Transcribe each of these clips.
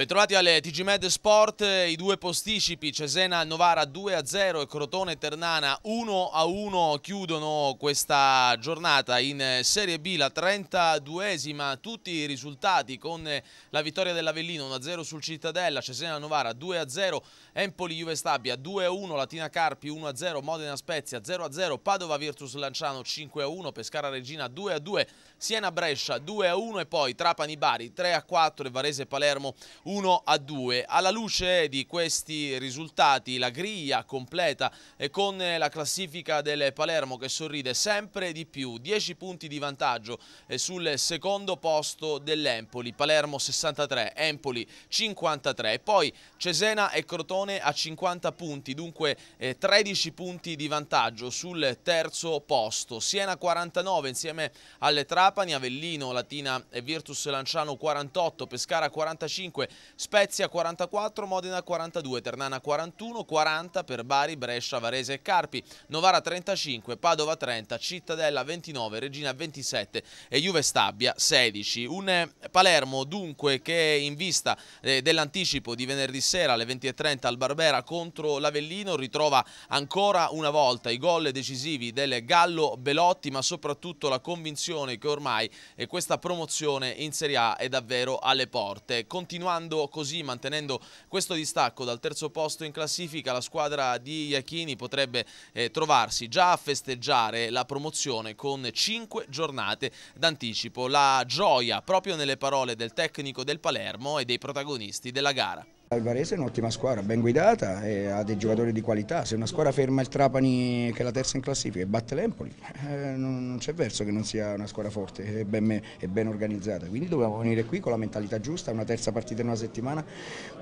Bentrovati alle TG Med Sport, i due posticipi Cesena Novara 2-0 e Crotone Ternana 1-1 chiudono questa giornata in Serie B, la 32esima, tutti i risultati con la vittoria dell'Avellino 1-0 sul Cittadella, Cesena Novara 2-0, Empoli Juve Stabia 2-1, Latina Carpi 1-0, Modena Spezia 0-0, Padova Virtus Lanciano 5-1, Pescara Regina 2-2. Siena-Brescia 2-1 e poi Trapani-Bari 3-4 e Varese-Palermo 1-2. Alla luce di questi risultati la griglia completa e eh, con eh, la classifica del Palermo che sorride sempre di più, 10 punti di vantaggio eh, sul secondo posto dell'Empoli, Palermo 63, Empoli 53 e poi Cesena e Crotone a 50 punti, dunque 13 punti di vantaggio sul terzo posto, Siena 49 insieme alle Trapani Trapani, Avellino, Latina e Virtus Lanciano 48, Pescara 45, Spezia 44, Modena 42, Ternana 41, 40 per Bari, Brescia, Varese e Carpi, Novara 35, Padova 30, Cittadella 29, Regina 27 e Juve Stabia 16. Un eh, Palermo dunque che in vista eh, dell'anticipo di venerdì sera alle 20.30 al Barbera contro l'Avellino ritrova ancora una volta i gol decisivi del Gallo Belotti ma soprattutto la convinzione che ormai ormai e eh, questa promozione in Serie A è davvero alle porte. Continuando così, mantenendo questo distacco dal terzo posto in classifica, la squadra di Iachini potrebbe eh, trovarsi già a festeggiare la promozione con 5 giornate d'anticipo. La gioia proprio nelle parole del tecnico del Palermo e dei protagonisti della gara. Il Varese è un'ottima squadra, ben guidata e ha dei giocatori di qualità. Se una squadra ferma il Trapani, che è la terza in classifica, e batte l'Empoli, eh, non, c'è verso che non sia una squadra forte e ben, ben, organizzata. Quindi dobbiamo venire qui con la mentalità giusta, una terza partita in una settimana,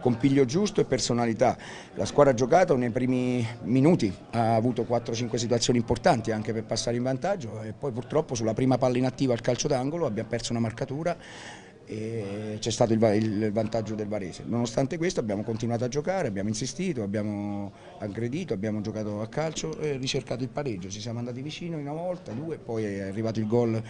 con piglio giusto e personalità. La squadra ha giocato nei primi minuti, ha avuto 4-5 situazioni importanti anche per passare in vantaggio e poi purtroppo sulla prima palla inattiva al calcio d'angolo abbiamo perso una marcatura e c'è stato il, il, vantaggio del Varese. Nonostante questo abbiamo continuato a giocare, abbiamo insistito, abbiamo aggredito, abbiamo giocato a calcio e ricercato il pareggio, ci siamo andati vicino una volta, due, poi è arrivato il gol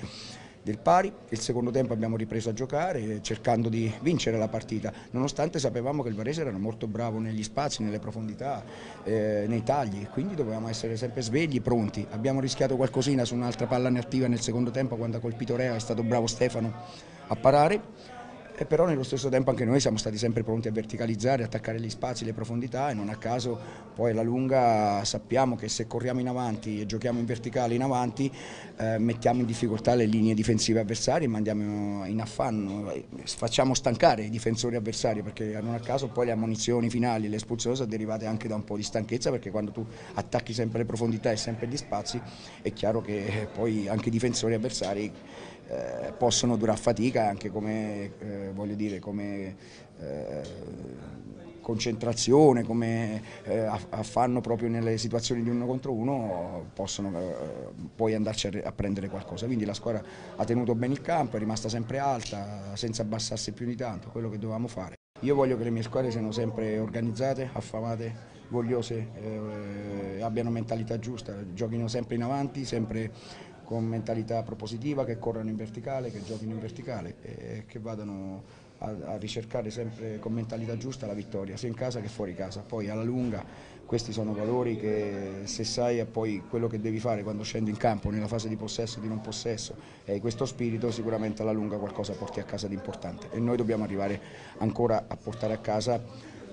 del pari, il secondo tempo abbiamo ripreso a giocare cercando di vincere la partita, nonostante sapevamo che il Varese era molto bravo negli spazi, nelle profondità, eh, nei tagli, quindi dovevamo essere sempre svegli, pronti, abbiamo rischiato qualcosina su un'altra palla inattiva nel secondo tempo quando ha colpito Rea, è stato bravo Stefano a parare, e però nello stesso tempo anche noi siamo stati sempre pronti a verticalizzare, attaccare gli spazi, le profondità e non a caso poi alla lunga sappiamo che se corriamo in avanti e giochiamo in verticale in avanti eh, mettiamo in difficoltà le linee difensive avversarie e mandiamo in affanno, facciamo stancare i difensori avversari perché non a caso poi le ammunizioni finali, e le espulsioni sono derivate anche da un po' di stanchezza perché quando tu attacchi sempre le profondità e sempre gli spazi è chiaro che poi anche i difensori avversari eh, possono durare fatica anche come, eh, voglio dire, come eh, concentrazione, come eh, affanno proprio nelle situazioni di uno contro uno, possono eh, poi andarci a, prendere qualcosa. Quindi la squadra ha tenuto bene il campo, è rimasta sempre alta, senza abbassarsi più di tanto, quello che dovevamo fare. Io voglio che le mie squadre siano sempre organizzate, affamate, vogliose, eh, abbiano mentalità giusta, giochino sempre in avanti, sempre con mentalità propositiva, che corrano in verticale, che giochino in verticale e che vadano a, a, ricercare sempre con mentalità giusta la vittoria, sia in casa che fuori casa. Poi alla lunga questi sono valori che se sai poi quello che devi fare quando scendi in campo nella fase di possesso e di non possesso e questo spirito sicuramente alla lunga qualcosa porti a casa di importante e noi dobbiamo arrivare ancora a portare a casa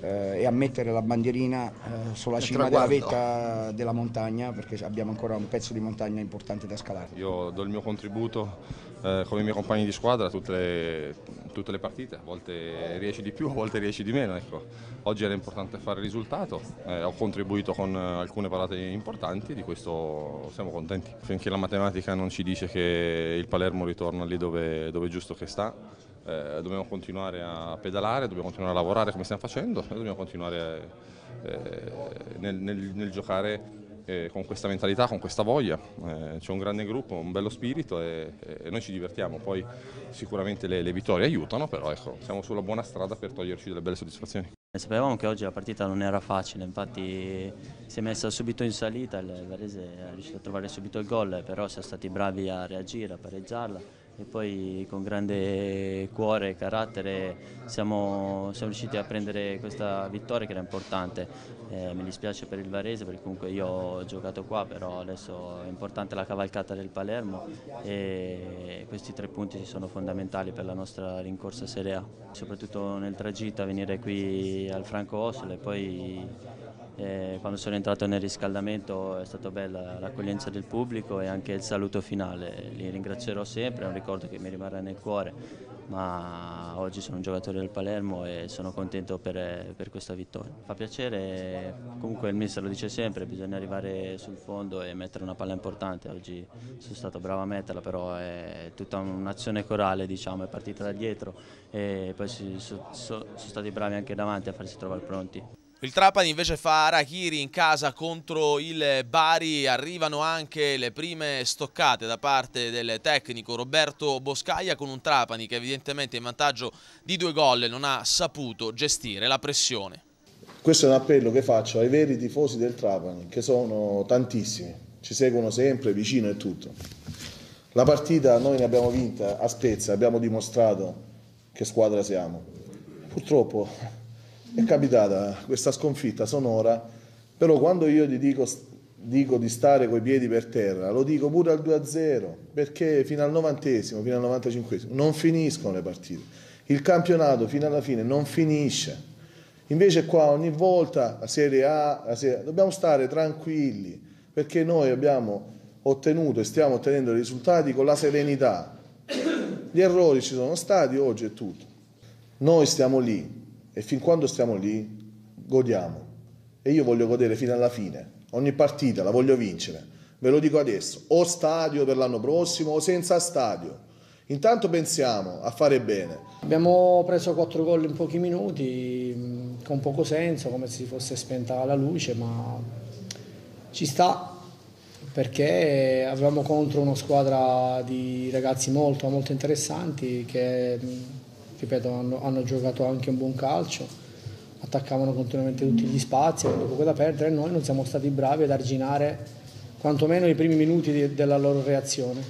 eh, e a mettere la bandierina eh, sulla cima della vetta della montagna perché abbiamo ancora un pezzo di montagna importante da scalare. Io do il mio contributo eh, come i miei compagni di squadra a tutte le, tutte le, partite, a volte riesci di più, a volte riesci di meno. Ecco. Oggi era importante fare il risultato, eh, ho contribuito con eh, alcune parate importanti, di questo siamo contenti. Finché la matematica non ci dice che il Palermo ritorna lì dove, dove è giusto che sta, eh, dobbiamo continuare a pedalare, dobbiamo continuare a lavorare come stiamo facendo e dobbiamo continuare eh, nel, nel, nel, giocare eh, con questa mentalità, con questa voglia. Eh, c'è un grande gruppo, un bello spirito e, e noi ci divertiamo. Poi sicuramente le, le vittorie aiutano, però ecco, siamo sulla buona strada per toglierci delle belle soddisfazioni. Eh, sapevamo che oggi la partita non era facile, infatti si è messa subito in salita, il Varese è riuscito a trovare subito il gol, però siamo stati bravi a reagire, a pareggiarla e poi con grande cuore e carattere siamo, siamo, riusciti a prendere questa vittoria che era importante. Eh, mi dispiace per il Varese perché comunque io ho giocato qua, però adesso è importante la cavalcata del Palermo e questi tre punti sono fondamentali per la nostra rincorsa Serie A. Soprattutto nel tragitto a venire qui al Franco Ossola e poi e eh, quando sono entrato nel riscaldamento è stata bella l'accoglienza del pubblico e anche il saluto finale, li ringrazierò sempre, è un ricordo che mi rimarrà nel cuore, ma oggi sono un giocatore del Palermo e sono contento per, per questa vittoria. Fa piacere, comunque il mister lo dice sempre, bisogna arrivare sul fondo e mettere una palla importante, oggi sono stato bravo a metterla, però è tutta un'azione corale, diciamo, è partita da dietro e poi sono stati bravi anche davanti a farsi trovare pronti. Il Trapani invece fa Arachiri in casa contro il Bari, arrivano anche le prime stoccate da parte del tecnico Roberto Boscaia con un Trapani che evidentemente in vantaggio di due gol non ha saputo gestire la pressione. Questo è un appello che faccio ai veri tifosi del Trapani, che sono tantissimi, ci seguono sempre, vicino e tutto. La partita noi ne abbiamo vinta a Spezia, abbiamo dimostrato che squadra siamo. Purtroppo è capitata questa sconfitta sonora, però quando io gli dico, dico di stare coi piedi per terra, lo dico pure al 2-0, perché fino al 90 fino al 95 non finiscono le partite. Il campionato fino alla fine non finisce. Invece qua ogni volta la Serie A, la serie, dobbiamo stare tranquilli, perché noi abbiamo ottenuto e stiamo ottenendo risultati con la serenità. Gli errori ci sono stati, oggi è tutto. Noi stiamo lì, e fin quando stiamo lì, godiamo. E io voglio godere fino alla fine. Ogni partita la voglio vincere. Ve lo dico adesso, o stadio per l'anno prossimo o senza stadio. Intanto pensiamo a fare bene. Abbiamo preso quattro gol in pochi minuti, con poco senso, come se si fosse spenta la luce, ma ci sta perché avevamo contro una squadra di ragazzi molto, molto interessanti che ripeto, hanno, hanno giocato anche un buon calcio, attaccavano continuamente tutti gli spazi, avevano poco da perdere e noi non siamo stati bravi ad arginare quantomeno i primi minuti di, della loro reazione.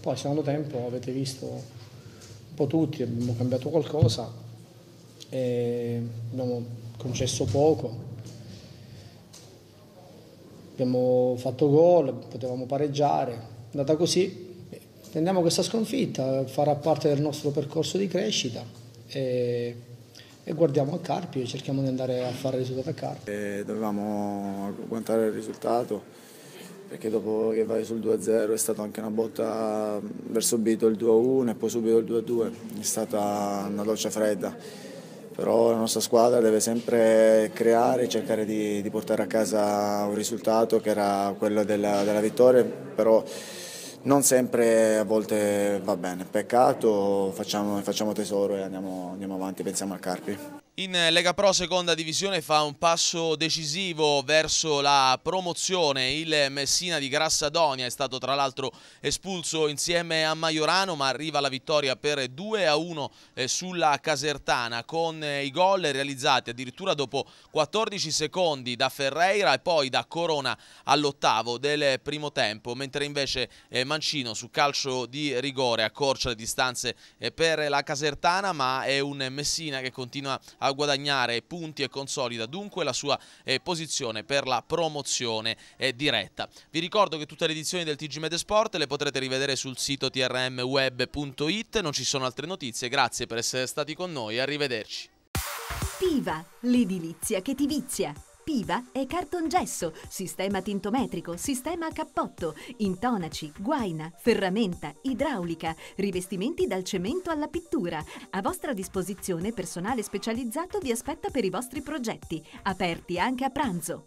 Poi secondo tempo avete visto un po' tutti, abbiamo cambiato qualcosa, abbiamo concesso poco, abbiamo fatto gol, potevamo pareggiare, è andata così, Intendiamo questa sconfitta, farà parte del nostro percorso di crescita e, e guardiamo a Carpi e cerchiamo di andare a fare il risultato a Carpi. E dovevamo agguantare il risultato perché dopo che vai sul 2-0 è stata anche una botta verso Bito il 2-1 e poi subito il 2-2, è stata una doccia fredda. Però la nostra squadra deve sempre creare e cercare di, di, portare a casa un risultato che era quello della, della vittoria, però non sempre a volte va bene, peccato, facciamo, facciamo tesoro e andiamo, andiamo avanti, pensiamo al Carpi. In Lega Pro seconda divisione fa un passo decisivo verso la promozione, il Messina di Grassadonia è stato tra l'altro espulso insieme a Maiorano ma arriva la vittoria per 2 a 1 eh, sulla Casertana con eh, i gol realizzati addirittura dopo 14 secondi da Ferreira e poi da Corona all'ottavo del primo tempo mentre invece eh, Mancino su calcio di rigore accorcia le distanze per la Casertana ma è un Messina che continua a a guadagnare punti e consolida dunque la sua eh, posizione per la promozione eh, diretta. Vi ricordo che tutte le edizioni del TG Medesport le potrete rivedere sul sito trmweb.it, non ci sono altre notizie, grazie per essere stati con noi, arrivederci. Viva l'edilizia che ti vizia! Piva è cartongesso, sistema tintometrico, sistema a cappotto, intonaci, guaina, ferramenta, idraulica, rivestimenti dal cemento alla pittura. A vostra disposizione personale specializzato vi aspetta per i vostri progetti, aperti anche a pranzo.